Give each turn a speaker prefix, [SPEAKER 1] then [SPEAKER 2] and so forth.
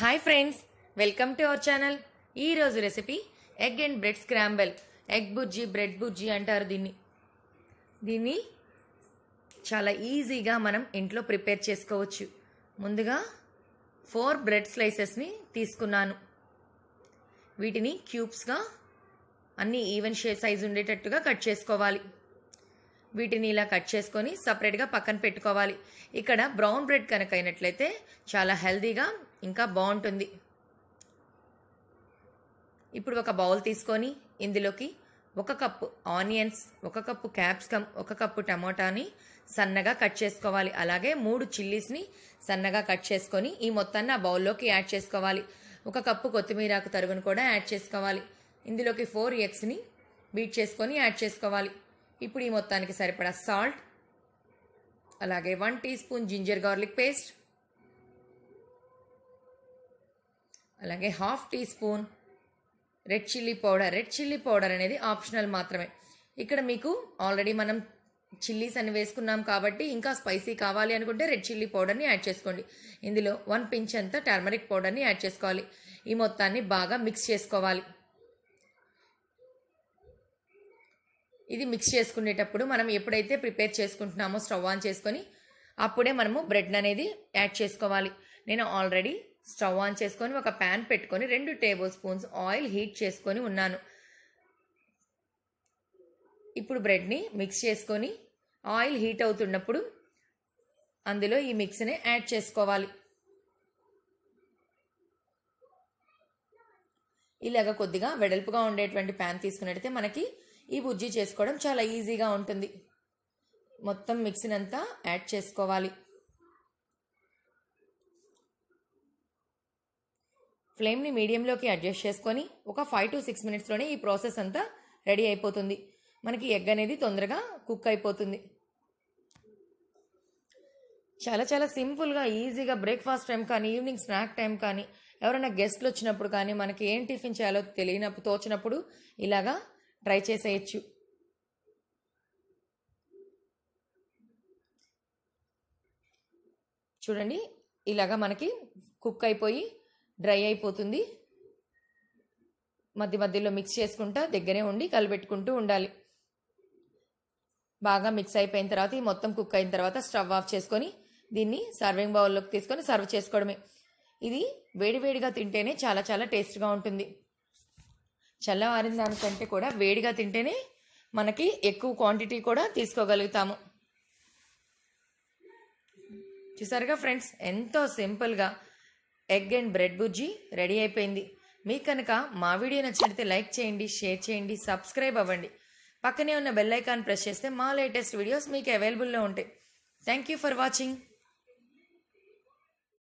[SPEAKER 1] hi friends welcome to our channel ఈరోజు recipe egg and bread scramble egg బుజ్జి bread బుజ్జి అంటారు దీన్ని దీన్ని చాలా ఈజీగా మనం ఇంట్లో ప్రిపేర్ చేసుకోవచ్చు ముందుగా ఫోర్ బ్రెడ్ స్లైసెస్ని తీసుకున్నాను వీటిని క్యూబ్స్గా అన్ని ఈవెన్ షేప్ సైజ్ ఉండేటట్టుగా కట్ చేసుకోవాలి వీటిని ఇలా కట్ చేసుకొని సపరేట్గా పక్కన పెట్టుకోవాలి ఇక్కడ బ్రౌన్ బ్రెడ్ కనుక అయినట్లయితే చాలా హెల్దీగా ఇంకా బాగుంటుంది ఇప్పుడు ఒక బౌల్ తీసుకొని ఇందులోకి ఒక కప్పు ఆనియన్స్ ఒక కప్పు క్యాప్సికమ్ ఒక కప్పు టమోటాని సన్నగా కట్ చేసుకోవాలి అలాగే మూడు చిల్లీస్ని సన్నగా కట్ చేసుకొని ఈ మొత్తాన్ని ఆ బౌల్లోకి యాడ్ చేసుకోవాలి ఒక కప్పు కొత్తిమీరాకు తరుగును కూడా యాడ్ చేసుకోవాలి ఇందులోకి ఫోర్ ఎగ్స్ని బీట్ చేసుకొని యాడ్ చేసుకోవాలి ఇప్పుడు ఈ మొత్తానికి సరిపడా సాల్ట్ అలాగే one teaspoon ginger garlic paste అలాగే half teaspoon red chilli powder red chilli powder అనేది ఆప్షనల్ మాత్రమే ఇక్కడ మీకు ఆల్రెడీ మనం చిల్లీస్ అని వేసుకున్నాం కాబట్టి ఇంకా స్పైసీ కావాలి అనుకుంటే రెడ్ చిల్లీ పౌడర్ని యాడ్ చేసుకోండి ఇందులో వన్ పించ్ అంత టర్మరిక్ పౌడర్ని యాడ్ చేసుకోవాలి ఈ మొత్తాన్ని బాగా మిక్స్ చేసుకోవాలి ఇది మిక్స్ చేసుకునేటప్పుడు మనం ఎప్పుడైతే ప్రిపేర్ చేసుకుంటున్నామో స్టవ్ ఆన్ చేసుకొని అప్పుడే మనము బ్రెడ్ అనేది యాడ్ చేసుకోవాలి నేను ఆల్రెడీ స్టవ్ ఆన్ చేసుకొని ఒక ప్యాన్ పెట్టుకొని రెండు టేబుల్ స్పూన్స్ ఆయిల్ హీట్ చేసుకొని ఉన్నాను ఇప్పుడు బ్రెడ్ని మిక్స్ చేసుకొని ఆయిల్ హీట్ అవుతున్నప్పుడు అందులో ఈ మిక్స్ని యాడ్ చేసుకోవాలి ఇలాగ కొద్దిగా వెడల్పుగా ఉండేటువంటి ప్యాన్ తీసుకున్నట్టయితే మనకి ఈ బుజ్జి చేసుకోవడం చాలా ఈజీగా ఉంటుంది మొత్తం మిక్సీని అంతా యాడ్ చేసుకోవాలి ఫ్లేమ్ని మీడియంలోకి అడ్జస్ట్ చేసుకొని ఒక ఫైవ్ టు సిక్స్ మినిట్స్లోనే ఈ ప్రాసెస్ అంతా రెడీ అయిపోతుంది మనకి ఎగ్ అనేది తొందరగా కుక్ అయిపోతుంది చాలా చాలా సింపుల్గా ఈజీగా బ్రేక్ఫాస్ట్ టైం కానీ ఈవినింగ్ స్నాక్ టైం కానీ ఎవరైనా గెస్ట్లు వచ్చినప్పుడు కానీ మనకి ఏం టిఫిన్ చేయాలో తెలియనప్పుడు తోచినప్పుడు ఇలాగా ట్రై చేసేయచ్చు చూడండి ఇలాగా మనకి కుక్ అయిపోయి డ్రై అయిపోతుంది మధ్య మధ్యలో మిక్స్ చేసుకుంటా దగ్గరే ఉండి కలిపెట్టుకుంటూ ఉండాలి బాగా మిక్స్ అయిపోయిన తర్వాత ఈ మొత్తం కుక్ అయిన తర్వాత స్టవ్ ఆఫ్ చేసుకొని దీన్ని సర్వింగ్ బౌల్లోకి తీసుకొని సర్వ్ చేసుకోవడమే ఇది వేడివేడిగా తింటేనే చాలా చాలా టేస్ట్గా ఉంటుంది చల్లవారిన దానికంటే కూడా వేడిగా తింటేనే మనకి ఎక్కువ క్వాంటిటీ కూడా తీసుకోగలుగుతాము చూసారుగా ఫ్రెండ్స్ ఎంతో సింపుల్గా ఎగ్ అండ్ బ్రెడ్ బుజ్జి రెడీ అయిపోయింది మీకు కనుక మా వీడియో నచ్చినట్లయితే లైక్ చేయండి షేర్ చేయండి సబ్స్క్రైబ్ అవ్వండి పక్కనే ఉన్న బెల్ ఐకాన్ ప్రెస్ చేస్తే మా లేటెస్ట్ వీడియోస్ మీకు అవైలబుల్లో ఉంటాయి థ్యాంక్ యూ ఫర్ వాచింగ్